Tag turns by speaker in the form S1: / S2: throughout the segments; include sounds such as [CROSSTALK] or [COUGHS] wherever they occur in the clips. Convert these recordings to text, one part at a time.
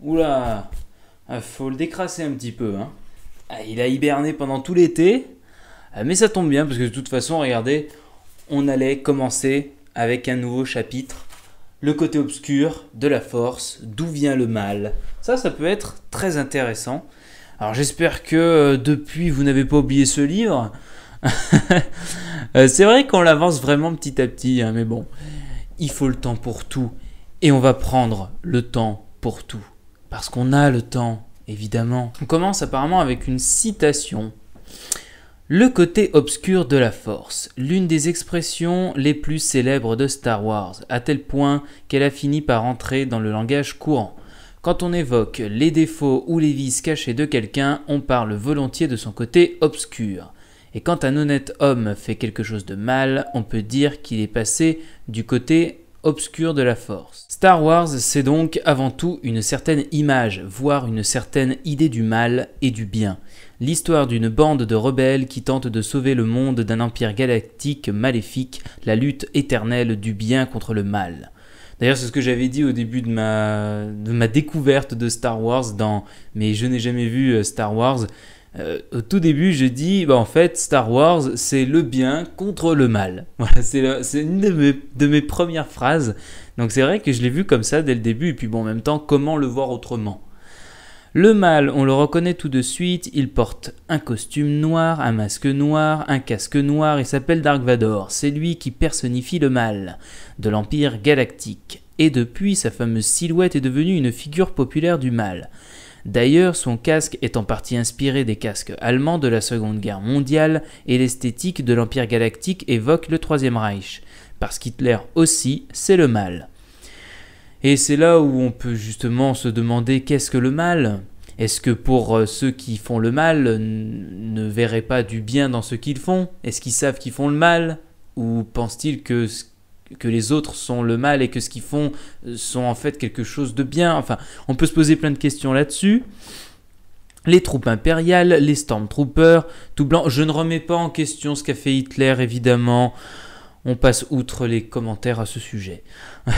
S1: Oula, ah, faut le décrasser un petit peu. Hein. Ah, il a hiberné pendant tout l'été, ah, mais ça tombe bien parce que de toute façon, regardez, on allait commencer avec un nouveau chapitre. Le côté obscur de la force, d'où vient le mal. Ça, ça peut être très intéressant. Alors j'espère que euh, depuis, vous n'avez pas oublié ce livre. [LAUGHS] Euh, c'est vrai qu'on l'avance vraiment petit à petit, hein, mais bon, il faut le temps pour tout. Et on va prendre le temps pour tout. Parce qu'on a le temps, évidemment. On commence apparemment avec une citation. Le côté obscur de la force, l'une des expressions les plus célèbres de Star Wars, à tel point qu'elle a fini par entrer dans le langage courant. Quand on évoque les défauts ou les vices cachés de quelqu'un, on parle volontiers de son côté obscur. Et quand un honnête homme fait quelque chose de mal, on peut dire qu'il est passé du côté obscur de la force. Star Wars, c'est donc avant tout une certaine image, voire une certaine idée du mal et du bien. L'histoire d'une bande de rebelles qui tente de sauver le monde d'un empire galactique maléfique, la lutte éternelle du bien contre le mal. D'ailleurs, c'est ce que j'avais dit au début de ma, de ma découverte de Star Wars dans Mais je n'ai jamais vu euh, Star Wars. Euh, au tout début, je dis, bah, en fait, Star Wars, c'est le bien contre le mal. [LAUGHS] c'est une de mes, premières phrases. Donc c'est vrai que je l'ai vu comme ça dès le début, et puis bon, en même temps, comment le voir autrement le mal, on le reconnaît tout de suite, il porte un costume noir, un masque noir, un casque noir, il s'appelle Dark Vador, c'est lui qui personnifie le mal de l'Empire galactique, et depuis sa fameuse silhouette est devenue une figure populaire du mal. D'ailleurs, son casque est en partie inspiré des casques allemands de la Seconde Guerre mondiale et l'esthétique de l'Empire galactique évoque le Troisième Reich, parce qu'Hitler aussi, c'est le mal. Et c'est là où on peut justement se demander qu'est-ce que le mal Est-ce que pour euh, ceux qui font le mal ne verraient pas du bien dans ce qu'ils font Est-ce qu'ils savent qu'ils font le mal Ou pensent-ils que ce que les autres sont le mal et que ce qu'ils font euh, sont en fait quelque chose de bien. Enfin, on peut se poser plein de questions là-dessus. Les troupes impériales, les stormtroopers, tout blanc. Je ne remets pas en question ce qu'a fait Hitler, évidemment. On passe outre les commentaires à ce sujet. [LAUGHS]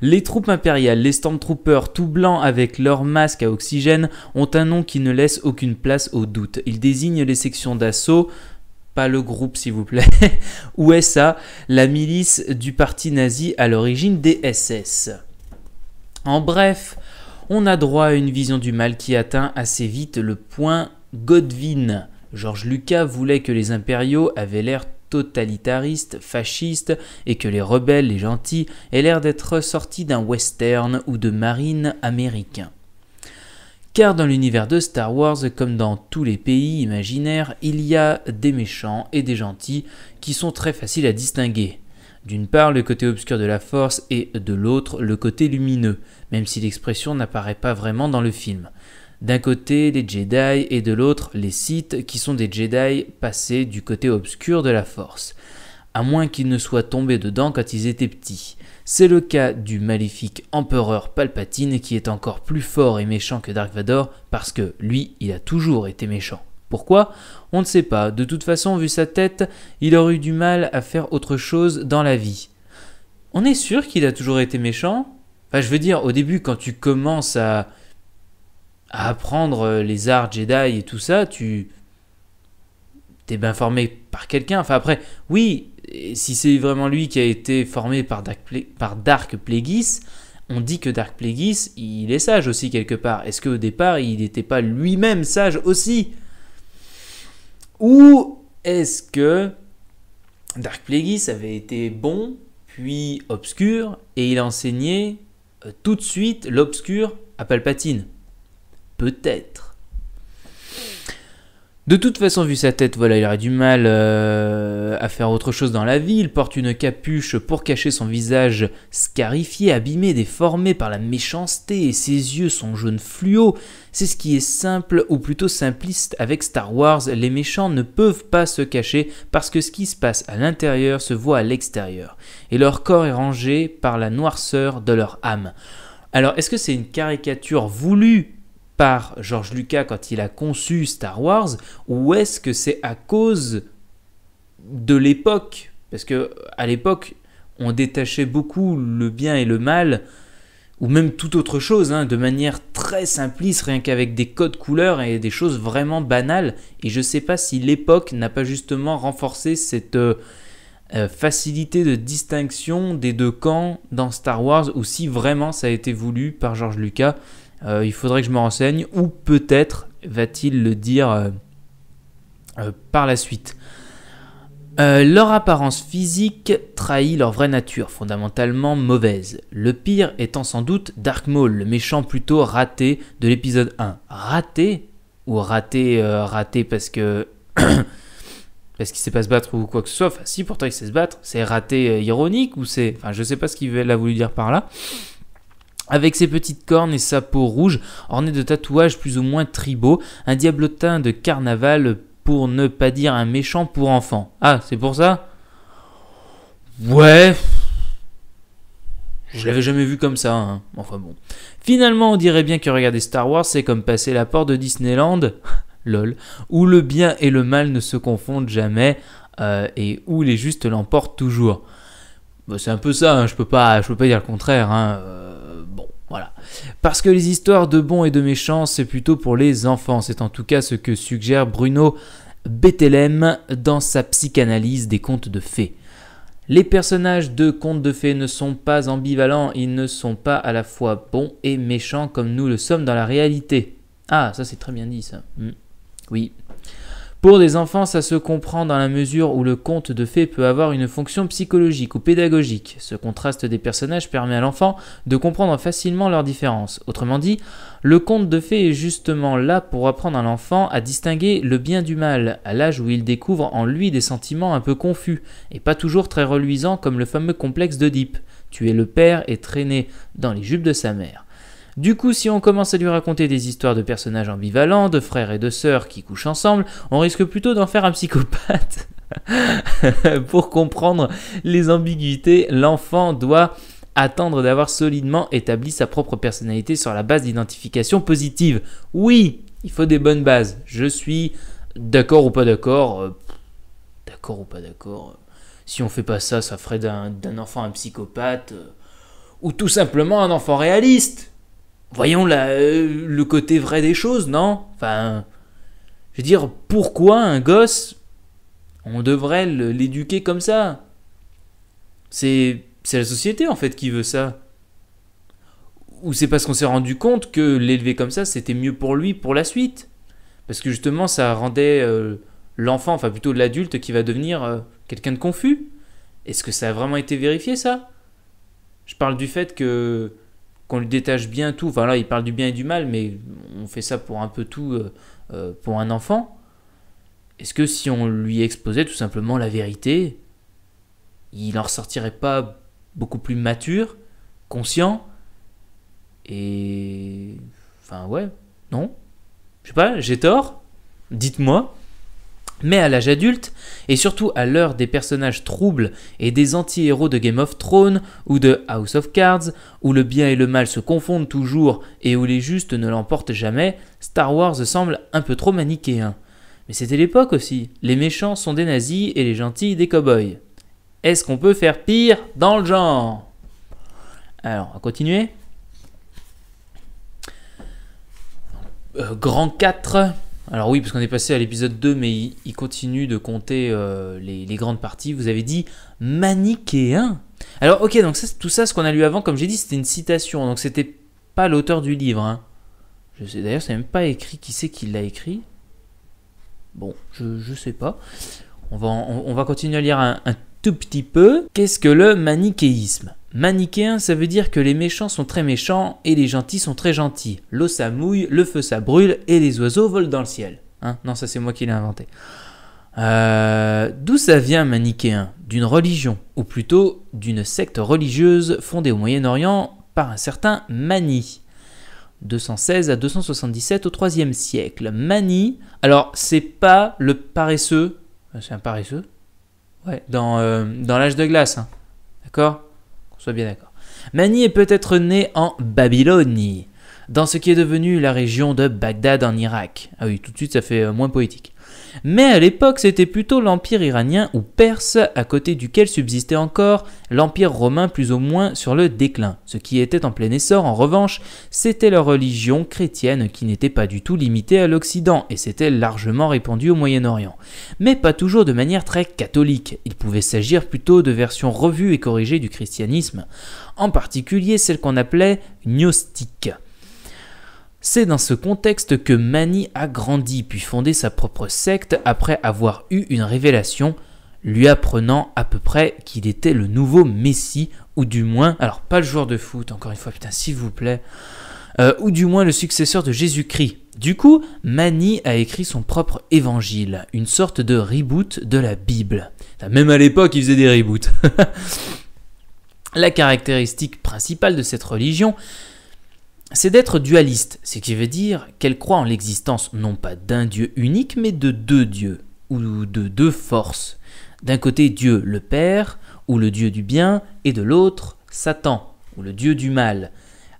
S1: les troupes impériales, les stormtroopers tout blanc, avec leur masque à oxygène ont un nom qui ne laisse aucune place au doute. Ils désignent les sections d'assaut pas le groupe s'il vous plaît, [LAUGHS] ou ça, la milice du parti nazi à l'origine des SS. En bref, on a droit à une vision du mal qui atteint assez vite le point Godwin. George Lucas voulait que les impériaux avaient l'air totalitaristes, fascistes, et que les rebelles, les gentils, aient l'air d'être sortis d'un western ou de marine américain. Car dans l'univers de Star Wars, comme dans tous les pays imaginaires, il y a des méchants et des gentils qui sont très faciles à distinguer. D'une part, le côté obscur de la force et de l'autre, le côté lumineux, même si l'expression n'apparaît pas vraiment dans le film. D'un côté, les Jedi et de l'autre, les Sith, qui sont des Jedi passés du côté obscur de la force à moins qu'ils ne soient tombés dedans quand ils étaient petits. C'est le cas du maléfique empereur Palpatine qui est encore plus fort et méchant que Dark Vador parce que lui, il a toujours été méchant. Pourquoi On ne sait pas. De toute façon, vu sa tête, il aurait eu du mal à faire autre chose dans la vie. On est sûr qu'il a toujours été méchant Enfin, je veux dire, au début, quand tu commences à, à apprendre les arts Jedi et tout ça, tu t'es bien formé par quelqu'un. Enfin, après, oui, et si c'est vraiment lui qui a été formé par Dark, par Dark Plagueis, on dit que Dark Plagueis, il est sage aussi quelque part. Est-ce qu'au départ, il n'était pas lui-même sage aussi Ou est-ce que Dark Plagueis avait été bon, puis obscur, et il enseignait euh, tout de suite l'obscur à Palpatine Peut-être. De toute façon, vu sa tête, voilà, il aurait du mal euh, à faire autre chose dans la vie. Il porte une capuche pour cacher son visage scarifié, abîmé, déformé par la méchanceté, et ses yeux sont jaunes fluo. C'est ce qui est simple, ou plutôt simpliste, avec Star Wars. Les méchants ne peuvent pas se cacher parce que ce qui se passe à l'intérieur se voit à l'extérieur. Et leur corps est rangé par la noirceur de leur âme. Alors, est-ce que c'est une caricature voulue par George Lucas quand il a conçu Star Wars ou est-ce que c'est à cause de l'époque Parce que à l'époque, on détachait beaucoup le bien et le mal ou même toute autre chose, hein, de manière très simpliste, rien qu'avec des codes couleurs et des choses vraiment banales. Et je ne sais pas si l'époque n'a pas justement renforcé cette euh, euh, facilité de distinction des deux camps dans Star Wars, ou si vraiment ça a été voulu par George Lucas. Euh, il faudrait que je me renseigne, ou peut-être va-t-il le dire euh, euh, par la suite. leur apparence physique trahit leur vraie nature, fondamentalement mauvaise. Le pire étant sans doute Dark Maul, le méchant plutôt raté de l'épisode 1. Raté Ou raté, raté parce que. [COUGHS] parce qu'il sait pas se battre ou quoi que ce soit. si, pourtant il sait se battre. C'est raté ironique ou c'est. Enfin, je sais pas ce qu'il a voulu dire par là. Avec ses petites cornes et sa peau rouge, ornée de tatouages plus ou moins tribaux, un diablotin de carnaval pour ne pas dire un méchant pour enfant. Ah, c'est pour ça Ouais. Je l'avais jamais vu comme ça, hein. enfin bon. Finalement, on dirait bien que regarder Star Wars, c'est comme passer la porte de Disneyland, [LAUGHS] lol, où le bien et le mal ne se confondent jamais euh, et où les justes l'emportent toujours. Bah, c'est un peu ça, hein. je peux pas, je peux pas dire le contraire. Hein. Euh, voilà. Parce que les histoires de bons et de méchants, c'est plutôt pour les enfants. C'est en tout cas ce que suggère Bruno Bethelem dans sa psychanalyse des contes de fées. Les personnages de contes de fées ne sont pas ambivalents, ils ne sont pas à la fois bons et méchants comme nous le sommes dans la réalité. Ah, ça c'est très bien dit ça. Hmm. Oui, pour des enfants, ça se comprend dans la mesure où le conte de fées peut avoir une fonction psychologique ou pédagogique. Ce contraste des personnages permet à l'enfant de comprendre facilement leurs différences. Autrement dit, le conte de fées est justement là pour apprendre à l'enfant à distinguer le bien du mal, à l'âge où il découvre en lui des sentiments un peu confus, et pas toujours très reluisants comme le fameux complexe d'Oedipe. Tu es le père et traîné dans les jupes de sa mère. Du coup, si on commence à lui raconter des histoires de personnages ambivalents, de frères et de sœurs qui couchent ensemble, on risque plutôt d'en faire un psychopathe. [LAUGHS] Pour comprendre les ambiguïtés, l'enfant doit attendre d'avoir solidement établi sa propre personnalité sur la base d'identification positive. Oui, il faut des bonnes bases. Je suis d'accord ou pas d'accord. Euh, d'accord ou pas d'accord. Euh, si on fait pas ça, ça ferait d'un enfant un psychopathe. Euh, ou tout simplement un enfant réaliste voyons euh, le côté vrai des choses, non Enfin, je veux dire, pourquoi un gosse, on devrait l'éduquer comme ça C'est la société en fait qui veut ça. Ou c'est parce qu'on s'est rendu compte que l'élever comme ça, c'était mieux pour lui pour la suite. Parce que justement, ça rendait euh, l'enfant, enfin plutôt l'adulte qui va devenir euh, quelqu'un de confus. Est-ce que ça a vraiment été vérifié ça Je parle du fait que on lui détache bien tout. voilà, il parle du bien et du mal, mais on fait ça pour un peu tout euh, euh, pour un enfant. Est-ce que si on lui exposait tout simplement la vérité, il en ressortirait pas beaucoup plus mature, conscient et enfin ouais, non. Je sais pas, j'ai tort. Dites-moi. Mais à l'âge adulte, et surtout à l'heure des personnages troubles et des anti-héros de Game of Thrones ou de House of Cards, où le bien et le mal se confondent toujours et où les justes ne l'emportent jamais, Star Wars semble un peu trop manichéen. Mais c'était l'époque aussi, les méchants sont des nazis et les gentils des cow-boys. Est-ce qu'on peut faire pire dans le genre Alors, on va continuer. Euh, grand 4, alors oui, parce qu'on est passé à l'épisode 2, mais il, continue de compter euh, les, grandes parties. Vous avez dit manichéen. Alors ok, donc ça, tout ça, ce qu'on a lu avant, comme j'ai dit, c'était une citation, donc c'était pas l'auteur du livre. Hein. Je sais d'ailleurs, c'est même pas écrit qui c'est qui l'a écrit. Bon, je, sais pas. On va, on, va continuer à lire un tout petit peu. Qu'est-ce que le manichéisme Manichéen, ça veut dire que les méchants sont très méchants et les gentils sont très gentils. L'eau ça mouille, le feu ça brûle et les oiseaux volent dans le ciel. Hein? non, ça c'est moi qui l'ai inventé. Euh, d'où ça vient manichéen D'une religion, ou plutôt d'une secte religieuse fondée au Moyen-Orient par un certain Mani. 216 à 277 au 3 siècle. Mani, alors c'est pas le paresseux, euh, c'est un paresseux, ouais, dans, euh, l'âge de glace, hein. d'accord Sois bien d'accord. Mani est peut-être né en Babylonie dans ce qui est devenu la région de Bagdad en Irak. Ah oui, tout de suite ça fait euh, moins poétique. Mais à l'époque, c'était plutôt l'empire iranien ou perse, à côté duquel subsistait encore l'empire romain plus ou moins sur le déclin. Ce qui était en plein essor, en revanche, c'était la religion chrétienne qui n'était pas du tout limitée à l'Occident et s'était largement répandue au Moyen-Orient. Mais pas toujours de manière très catholique, il pouvait s'agir plutôt de versions revues et corrigées du christianisme, en particulier celle qu'on appelait gnostique. C'est dans ce contexte que Mani a grandi puis fondé sa propre secte après avoir eu une révélation lui apprenant à peu près qu'il était le nouveau Messie, ou du moins, alors pas le joueur de foot, encore une fois, putain, s'il vous plaît, euh, ou du moins le successeur de Jésus-Christ. Du coup, Mani a écrit son propre évangile, une sorte de reboot de la Bible. Même à l'époque, il faisait des reboots. [LAUGHS] la caractéristique principale de cette religion, c'est d'être dualiste, ce qui veut dire qu'elle croit en l'existence non pas d'un Dieu unique, mais de deux dieux, ou de deux forces. D'un côté Dieu le Père, ou le Dieu du bien, et de l'autre Satan, ou le Dieu du mal.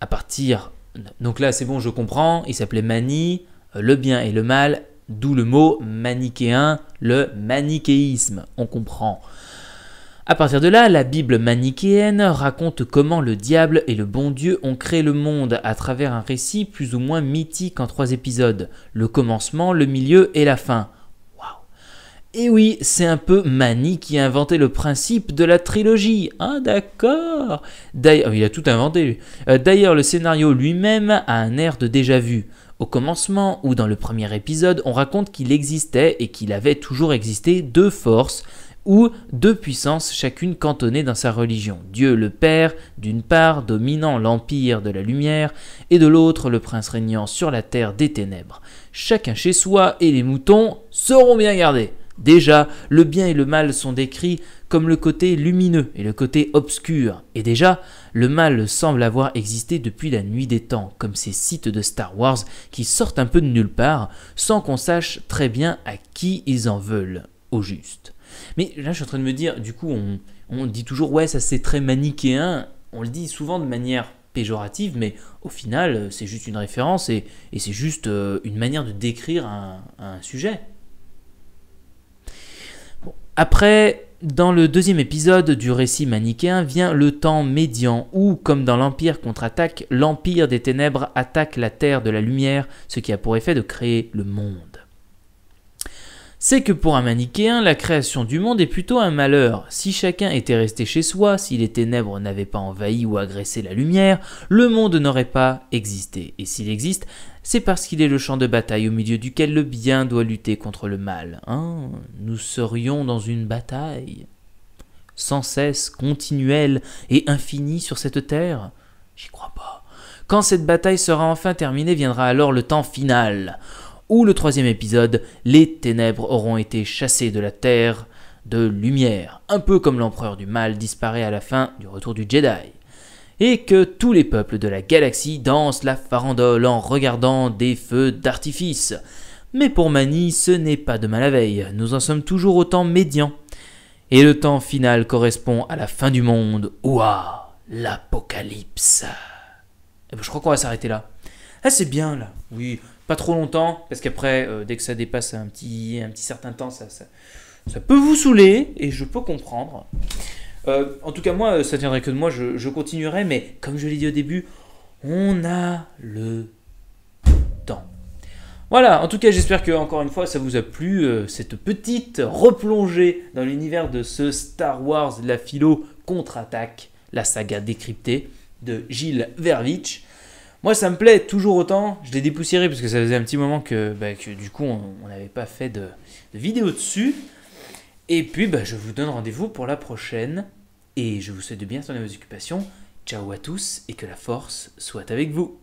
S1: À partir... Donc là c'est bon, je comprends, il s'appelait Mani, euh, le bien et le mal, d'où le mot manichéen, le manichéisme, on comprend. À partir de là, la Bible manichéenne raconte comment le diable et le bon Dieu ont créé le monde à travers un récit plus ou moins mythique en trois épisodes, le commencement, le milieu et la fin. Waouh Et eh oui, c'est un peu Mani qui a inventé le principe de la trilogie. Ah d'accord D'ailleurs, ah il a tout inventé. Euh, d'ailleurs, le scénario lui-même a un air de déjà vu. Au commencement ou dans le premier épisode, on raconte qu'il existait et qu'il avait toujours existé deux forces ou deux puissances chacune cantonnée dans sa religion. Dieu le Père, d'une part, dominant l'empire de la lumière, et de l'autre, le prince régnant sur la terre des ténèbres. Chacun chez soi et les moutons seront bien gardés. Déjà, le bien et le mal sont décrits comme le côté lumineux et le côté obscur. Et déjà, le mal semble avoir existé depuis la nuit des temps, comme ces sites de Star Wars qui sortent un peu de nulle part, sans qu'on sache très bien à qui ils en veulent, au juste. Mais là, je suis en train de me dire, du coup, on, dit toujours, ouais, ça c'est très manichéen. On le dit souvent de manière péjorative, mais au final, euh, c'est juste une référence et, c'est juste euh, une manière de décrire un, sujet. Après, dans le deuxième épisode du récit manichéen vient le temps médian où, comme dans l'Empire contre-attaque, l'Empire des ténèbres attaque la Terre de la lumière, ce qui a pour effet de créer le monde c'est que pour un manichéen, la création du monde est plutôt un malheur. Si chacun était resté chez soi, si les ténèbres n'avaient pas envahi ou agressé la lumière, le monde n'aurait pas existé. Et s'il existe, c'est parce qu'il est le champ de bataille au milieu duquel le bien doit lutter contre le mal. Hein. Nous serions dans une bataille sans cesse, continuelle et infinie sur cette terre J'y crois pas. Quand cette bataille sera enfin terminée, viendra alors le temps final ou le troisième épisode, les ténèbres auront été chassées de la Terre de lumière, un peu comme l'empereur du mal disparaît à la fin du retour du Jedi, et que tous les peuples de la galaxie dansent la farandole en regardant des feux d'artifice. Mais pour Mani, ce n'est pas de mal à veille, nous en sommes toujours au temps médian. Et le temps final correspond à la fin du monde, ou à l'apocalypse. Eh ben, je crois qu'on va s'arrêter là. Ah, c'est bien là. Oui, pas trop longtemps, parce qu'après, euh, dès que ça dépasse un petit, un petit certain temps, ça, ça, peut vous saouler, et je peux comprendre. Euh, en tout cas, moi, euh, ça tiendrait que de moi, je, continuerai, mais comme je l'ai dit au début, on a le temps. Voilà, en tout cas, j'espère que, encore une fois, ça vous a plu, cette petite replongée dans l'univers de ce Star Wars, la philo contre-attaque, la saga décryptée de Gilles Vervitch. Moi, ça me plaît toujours autant. Je l'ai dépoussiéré parce que ça faisait un petit moment que, bah, du coup, on n'avait pas fait de, vidéo dessus. Et puis, bah, je vous donne rendez-vous pour la prochaine. Et je vous souhaite de bien tourner vos occupations. Ciao à tous et que la force soit avec vous.